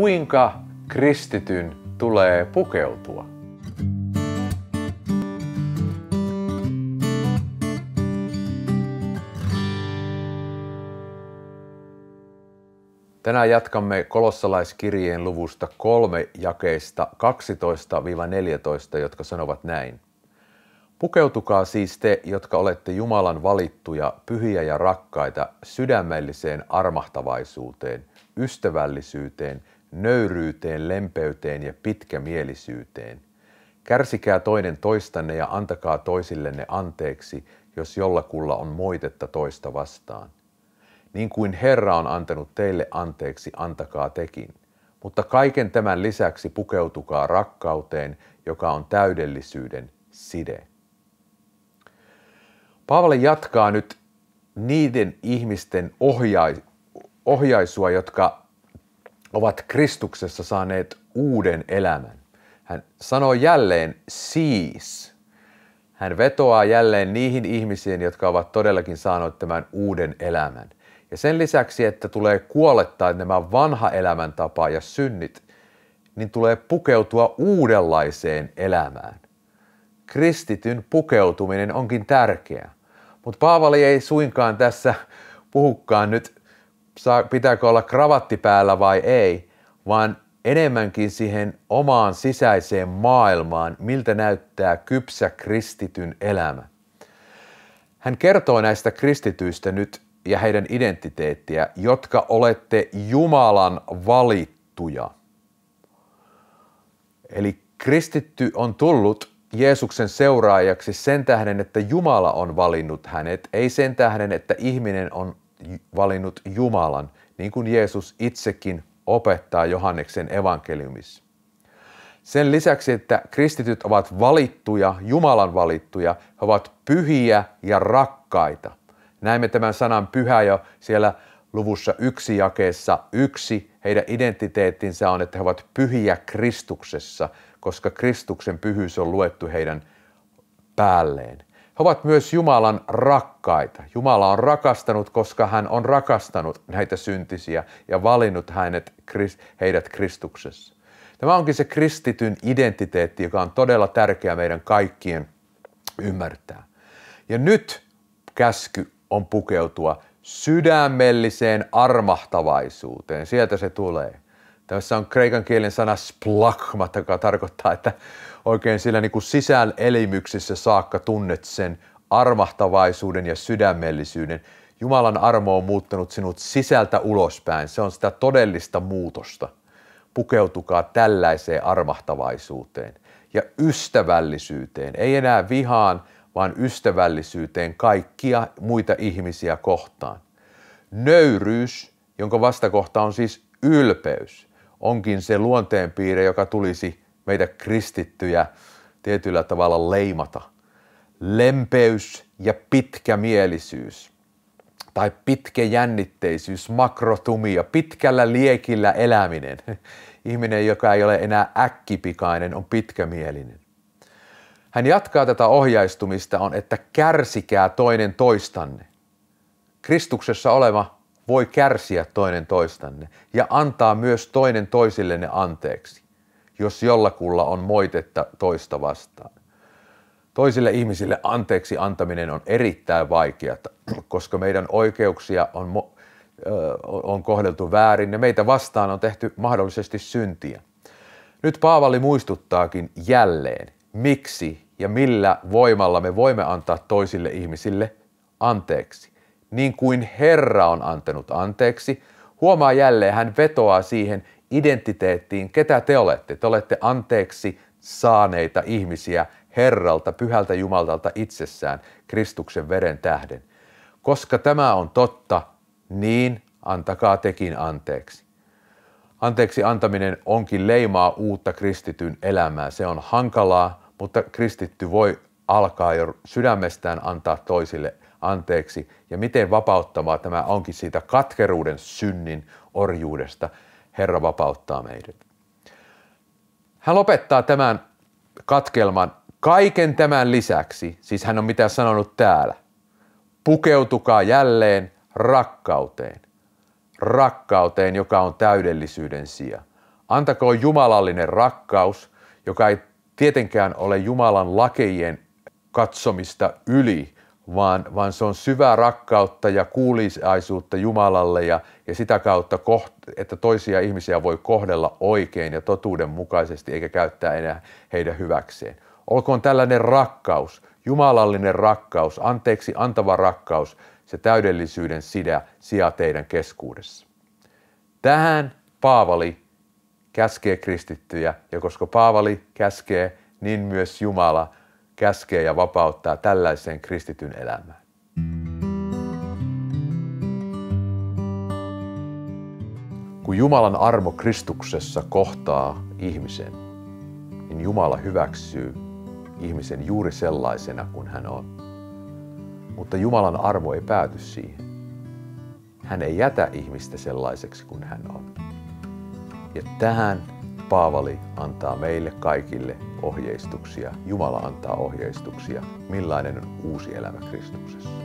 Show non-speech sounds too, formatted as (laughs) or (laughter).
kuinka kristityn tulee pukeutua. Tänään jatkamme kolossalaiskirjeen luvusta kolme jakeista 12-14, jotka sanovat näin. Pukeutukaa siis te, jotka olette Jumalan valittuja, pyhiä ja rakkaita, sydämelliseen armahtavaisuuteen, ystävällisyyteen – nöyryyteen, lempeyteen ja pitkämielisyyteen. Kärsikää toinen toistanne ja antakaa toisillenne anteeksi, jos jollakulla on moitetta toista vastaan. Niin kuin Herra on antanut teille anteeksi, antakaa tekin. Mutta kaiken tämän lisäksi pukeutukaa rakkauteen, joka on täydellisyyden side. Paavali jatkaa nyt niiden ihmisten ohjaisua, jotka ovat Kristuksessa saaneet uuden elämän. Hän sanoo jälleen siis. Hän vetoaa jälleen niihin ihmisiin, jotka ovat todellakin saaneet tämän uuden elämän. Ja sen lisäksi, että tulee kuolettaa nämä vanha elämäntapa ja synnit, niin tulee pukeutua uudenlaiseen elämään. Kristityn pukeutuminen onkin tärkeä. Mutta Paavali ei suinkaan tässä puhukaan nyt saa, pitääkö olla kravatti päällä vai ei, vaan enemmänkin siihen omaan sisäiseen maailmaan, miltä näyttää kypsä kristityn elämä. Hän kertoo näistä kristityistä nyt ja heidän identiteettiä, jotka olette Jumalan valittuja. Eli kristitty on tullut Jeesuksen seuraajaksi sen tähden, että Jumala on valinnut hänet, ei sen tähden, että ihminen on valinnut Jumalan, niin kuin Jeesus itsekin opettaa Johanneksen evankeliumissa. Sen lisäksi, että kristityt ovat valittuja, Jumalan valittuja, he ovat pyhiä ja rakkaita. Näemme tämän sanan pyhä jo siellä luvussa yksi jakeessa yksi. Heidän identiteettinsä on, että he ovat pyhiä Kristuksessa, koska Kristuksen pyhyys on luettu heidän päälleen. He ovat myös Jumalan rakkaita. Jumala on rakastanut, koska hän on rakastanut näitä syntisiä ja valinnut hänet, heidät Kristuksessa. Tämä onkin se kristityn identiteetti, joka on todella tärkeä meidän kaikkien ymmärtää. Ja nyt käsky on pukeutua sydämelliseen armahtavaisuuteen. Sieltä se tulee. Tässä on kreikan kielen sana splachma, joka tarkoittaa, että oikein sillä niin kuin sisäänelmyksissä saakka tunnet sen armahtavaisuuden ja sydämellisyyden. Jumalan armo on muuttanut sinut sisältä ulospäin. Se on sitä todellista muutosta. Pukeutukaa tällaiseen armahtavaisuuteen ja ystävällisyyteen. Ei enää vihaan, vaan ystävällisyyteen kaikkia muita ihmisiä kohtaan. Nöyryys, jonka vastakohta on siis ylpeys onkin se luonteenpiirre, joka tulisi meitä kristittyjä tietyllä tavalla leimata. Lempeys ja pitkämielisyys tai pitkäjännitteisyys, makrotumia, pitkällä liekillä eläminen. (laughs) Ihminen, joka ei ole enää äkkipikainen, on pitkämielinen. Hän jatkaa tätä ohjaistumista on, että kärsikää toinen toistanne. Kristuksessa oleva voi kärsiä toinen toistanne ja antaa myös toinen toisillenne anteeksi, jos jollakulla on moitetta toista vastaan. Toisille ihmisille anteeksi antaminen on erittäin vaikeata, (clears throat) koska meidän oikeuksia on, on kohdeltu väärin ja meitä vastaan on tehty mahdollisesti syntiä. Nyt Paavali muistuttaakin jälleen, miksi ja millä voimalla me voimme antaa toisille ihmisille anteeksi niin kuin Herra on antanut anteeksi, huomaa jälleen hän vetoaa siihen identiteettiin, ketä te olette. Te olette anteeksi saaneita ihmisiä Herralta, Pyhältä Jumalalta itsessään, Kristuksen veren tähden. Koska tämä on totta, niin antakaa tekin anteeksi. Anteeksi antaminen onkin leimaa uutta kristityn elämää. Se on hankalaa, mutta kristitty voi alkaa jo sydämestään antaa toisille anteeksi ja miten vapauttavaa tämä onkin siitä katkeruuden synnin orjuudesta. Herra vapauttaa meidät. Hän lopettaa tämän katkelman kaiken tämän lisäksi, siis hän on mitä sanonut täällä, pukeutukaa jälleen rakkauteen. Rakkauteen, joka on täydellisyyden sija. Antakoon jumalallinen rakkaus, joka ei tietenkään ole Jumalan lakejen katsomista yli, vaan, vaan se on syvää rakkautta ja kuuliaisuutta Jumalalle ja, ja sitä kautta, koht, että toisia ihmisiä voi kohdella oikein ja totuudenmukaisesti eikä käyttää enää heidän hyväkseen. Olkoon tällainen rakkaus, jumalallinen rakkaus, anteeksi antava rakkaus, se täydellisyyden sidä sijaa teidän keskuudessa. Tähän Paavali käskee kristittyjä ja koska Paavali käskee, niin myös Jumala – käskee ja vapauttaa tällaiseen kristityn elämään. Kun Jumalan armo Kristuksessa kohtaa ihmisen, niin Jumala hyväksyy ihmisen juuri sellaisena kuin hän on. Mutta Jumalan armo ei pääty siihen. Hän ei jätä ihmistä sellaiseksi kuin hän on. Ja tähän Paavali antaa meille kaikille ohjeistuksia, Jumala antaa ohjeistuksia, millainen on uusi elämä Kristuksessa.